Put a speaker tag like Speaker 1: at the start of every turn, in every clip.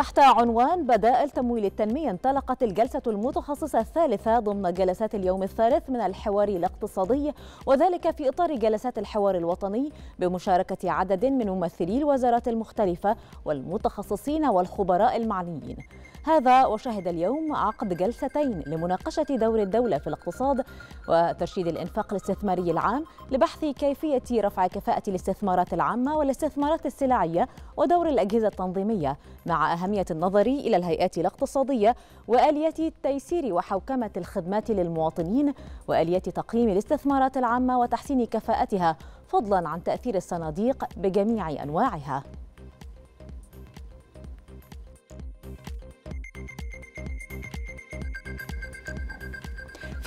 Speaker 1: تحت عنوان بدائل تمويل التنمية انطلقت الجلسة المتخصصة الثالثة ضمن جلسات اليوم الثالث من الحوار الاقتصادي وذلك في إطار جلسات الحوار الوطني بمشاركة عدد من ممثلي الوزارات المختلفة والمتخصصين والخبراء المعنيين هذا وشهد اليوم عقد جلستين لمناقشة دور الدولة في الاقتصاد وترشيد الإنفاق الاستثماري العام لبحث كيفية رفع كفاءة الاستثمارات العامة والاستثمارات السلعية ودور الأجهزة التنظيمية مع أهم أهمية النظر إلى الهيئات الاقتصادية واليات تيسير وحوكمة الخدمات للمواطنين واليات تقييم الاستثمارات العامة وتحسين كفاءتها فضلا عن تأثير الصناديق بجميع أنواعها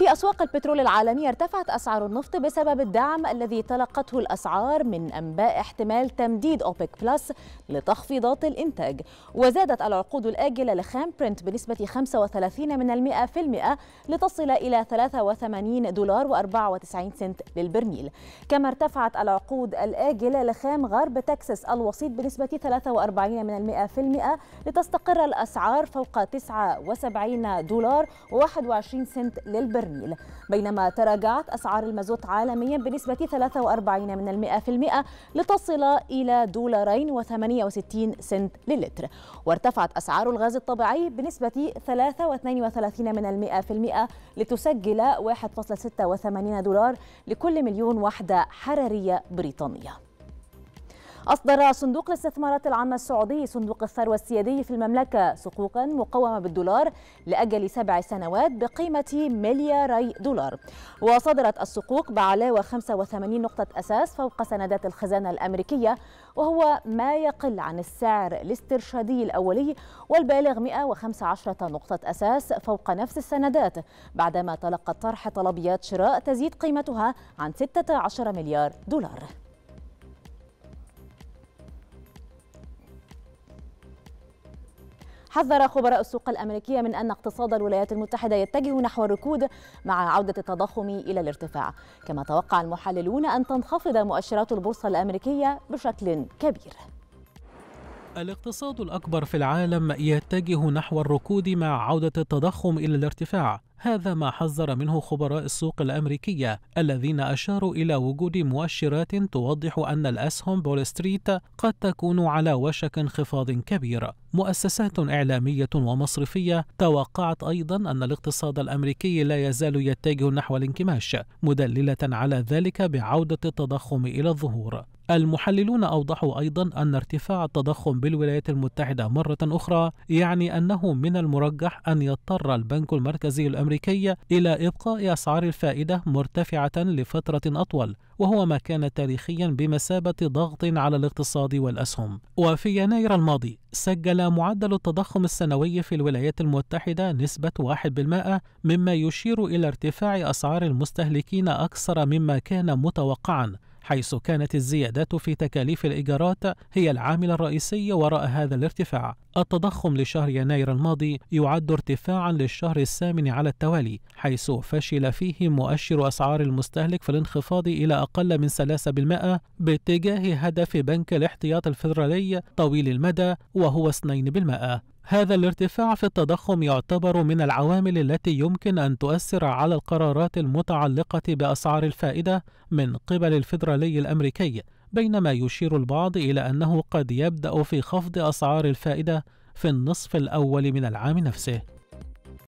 Speaker 1: في أسواق البترول العالمية ارتفعت أسعار النفط بسبب الدعم الذي تلقته الأسعار من أنباء احتمال تمديد أوبك بلس لتخفيضات الإنتاج وزادت العقود الآجلة لخام برنت بنسبة 35 من المئة في المئة لتصل إلى 83 دولار و94 سنت للبرميل كما ارتفعت العقود الآجلة لخام غرب تكساس الوسيط بنسبة 43 من المئة في المئة لتستقر الأسعار فوق 79 دولار و21 سنت للبرميل البرميل بينما تراجعت أسعار المازوت عالميا بنسبة 43% لتصل إلى دولارين و68 سنت للتر وارتفعت أسعار الغاز الطبيعي بنسبة 3.32% لتسجل 1.86 دولار لكل مليون وحدة حرارية بريطانية أصدر صندوق الاستثمارات العامة السعودي صندوق الثروة السيادي في المملكة صكوكا مقومة بالدولار لأجل سبع سنوات بقيمة ملياري دولار وصدرت الصكوك بعلاوة 85 نقطة أساس فوق سندات الخزانة الأمريكية وهو ما يقل عن السعر الاسترشادي الأولي والبالغ 115 نقطة أساس فوق نفس السندات بعدما تلقى الطرح طلبيات شراء تزيد قيمتها عن 16 مليار دولار حذر خبراء السوق الأمريكية من أن اقتصاد الولايات المتحدة يتجه نحو الركود مع عودة التضخم إلى الارتفاع كما توقع المحللون أن تنخفض مؤشرات البورصة الأمريكية بشكل كبير
Speaker 2: الاقتصاد الأكبر في العالم يتجه نحو الركود مع عودة التضخم إلى الارتفاع هذا ما حذر منه خبراء السوق الأمريكية الذين أشاروا إلى وجود مؤشرات توضح أن الأسهم بول ستريت قد تكون على وشك انخفاض كبير مؤسسات إعلامية ومصرفية توقعت أيضا أن الاقتصاد الأمريكي لا يزال يتجه نحو الانكماش مدللة على ذلك بعودة التضخم إلى الظهور المحللون أوضحوا أيضا أن ارتفاع التضخم بالولايات المتحدة مرة أخرى يعني أنه من المرجح أن يضطر البنك المركزي الأمريكي إلى إبقاء أسعار الفائدة مرتفعة لفترة أطول وهو ما كان تاريخيا بمثابة ضغط على الاقتصاد والأسهم وفي يناير الماضي سجل معدل التضخم السنوي في الولايات المتحدة نسبة 1% مما يشير إلى ارتفاع أسعار المستهلكين أكثر مما كان متوقعا حيث كانت الزيادات في تكاليف الإيجارات هي العامل الرئيسي وراء هذا الارتفاع التضخم لشهر يناير الماضي يعد ارتفاعا للشهر الثامن على التوالي حيث فشل فيه مؤشر أسعار المستهلك في الانخفاض إلى أقل من 3% باتجاه هدف بنك الاحتياط الفيدرالي طويل المدى وهو 2% هذا الارتفاع في التضخم يعتبر من العوامل التي يمكن أن تؤثر على القرارات المتعلقة بأسعار الفائدة من قبل الفيدرالي الأمريكي، بينما يشير البعض إلى أنه قد يبدأ في خفض أسعار الفائدة في النصف الأول من العام نفسه.